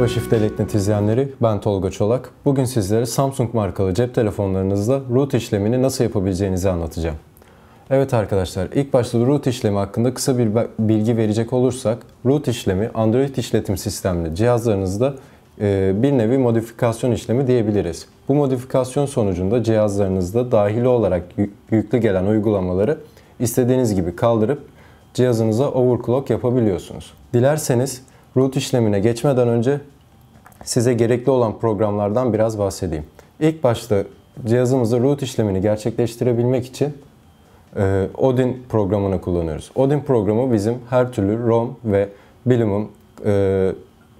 Merhaba Shift Elite izleyenleri, ben Tolga Çolak. Bugün sizlere Samsung markalı cep telefonlarınızla root işlemini nasıl yapabileceğinizi anlatacağım. Evet arkadaşlar, ilk başta root işlemi hakkında kısa bir bilgi verecek olursak, root işlemi Android işletim sistemli cihazlarınızda e, bir nevi modifikasyon işlemi diyebiliriz. Bu modifikasyon sonucunda cihazlarınızda dahili olarak yüklü gelen uygulamaları istediğiniz gibi kaldırıp cihazınıza overclock yapabiliyorsunuz. Dilerseniz root işlemine geçmeden önce size gerekli olan programlardan biraz bahsedeyim. İlk başta cihazımızda root işlemini gerçekleştirebilmek için e, Odin programını kullanıyoruz. Odin programı bizim her türlü ROM ve Bilimum e,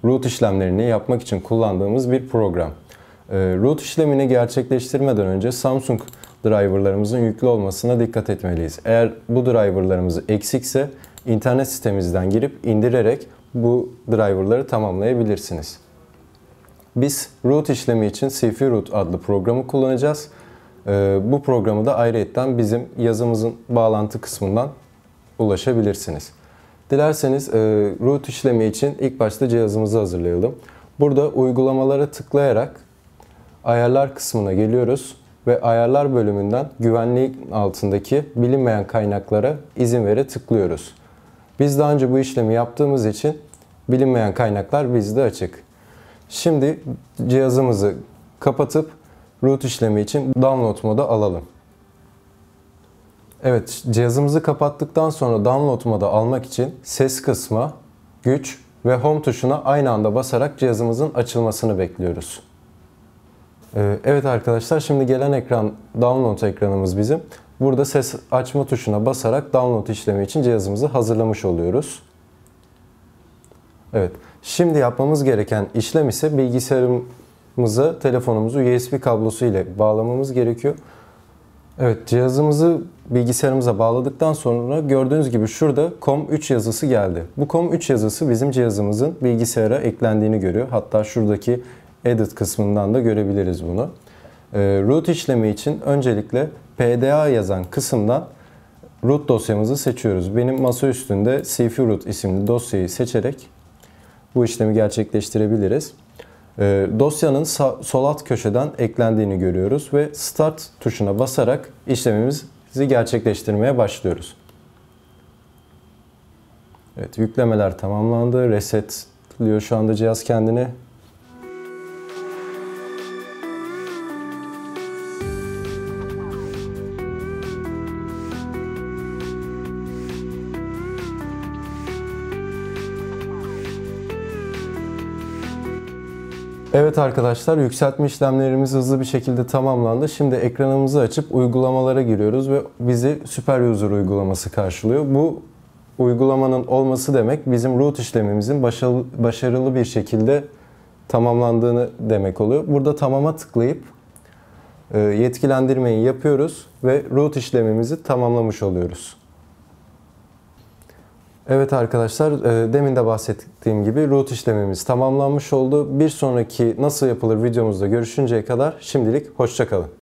root işlemlerini yapmak için kullandığımız bir program. E, root işlemini gerçekleştirmeden önce Samsung driverlarımızın yüklü olmasına dikkat etmeliyiz. Eğer bu driverlarımız eksikse internet sitemizden girip indirerek bu driverları tamamlayabilirsiniz. Biz root işlemi için cfroot adlı programı kullanacağız. Ee, bu programı da ayrıyetten bizim yazımızın bağlantı kısmından ulaşabilirsiniz. Dilerseniz e, root işlemi için ilk başta cihazımızı hazırlayalım. Burada uygulamalara tıklayarak ayarlar kısmına geliyoruz ve ayarlar bölümünden güvenlik altındaki bilinmeyen kaynaklara izin vere tıklıyoruz. Biz daha önce bu işlemi yaptığımız için bilinmeyen kaynaklar bizde açık. Şimdi cihazımızı kapatıp root işlemi için download moda alalım. Evet, cihazımızı kapattıktan sonra download moda almak için ses kısma, güç ve home tuşuna aynı anda basarak cihazımızın açılmasını bekliyoruz. Ee, evet arkadaşlar şimdi gelen ekran download ekranımız bizim. Burada ses açma tuşuna basarak download işlemi için cihazımızı hazırlamış oluyoruz. Evet, şimdi yapmamız gereken işlem ise bilgisayarımıza telefonumuzu USB kablosu ile bağlamamız gerekiyor. Evet, cihazımızı bilgisayarımıza bağladıktan sonra gördüğünüz gibi şurada COM3 yazısı geldi. Bu COM3 yazısı bizim cihazımızın bilgisayara eklendiğini görüyor. Hatta şuradaki Edit kısmından da görebiliriz bunu. Ee, root işlemi için öncelikle PDA yazan kısımdan root dosyamızı seçiyoruz. Benim masa üstünde cfroot isimli dosyayı seçerek bu işlemi gerçekleştirebiliriz. E, dosyanın sağ, sol alt köşeden eklendiğini görüyoruz ve Start tuşuna basarak işlemimizi gerçekleştirmeye başlıyoruz. Evet, yüklemeler tamamlandı. Reset Resetliyor şu anda cihaz kendini. Evet arkadaşlar yükseltme işlemlerimiz hızlı bir şekilde tamamlandı. Şimdi ekranımızı açıp uygulamalara giriyoruz ve bizi Super User uygulaması karşılıyor. Bu uygulamanın olması demek bizim root işlemimizin başarılı, bir şekilde tamamlandığını demek oluyor. Burada tamama tıklayıp e, yetkilendirmeyi yapıyoruz ve root işlemimizi tamamlamış oluyoruz. Evet arkadaşlar, e, demin de bahsettiğim gibi root işlemimiz tamamlanmış oldu. Bir sonraki nasıl yapılır videomuzda görüşünceye kadar şimdilik hoşçakalın.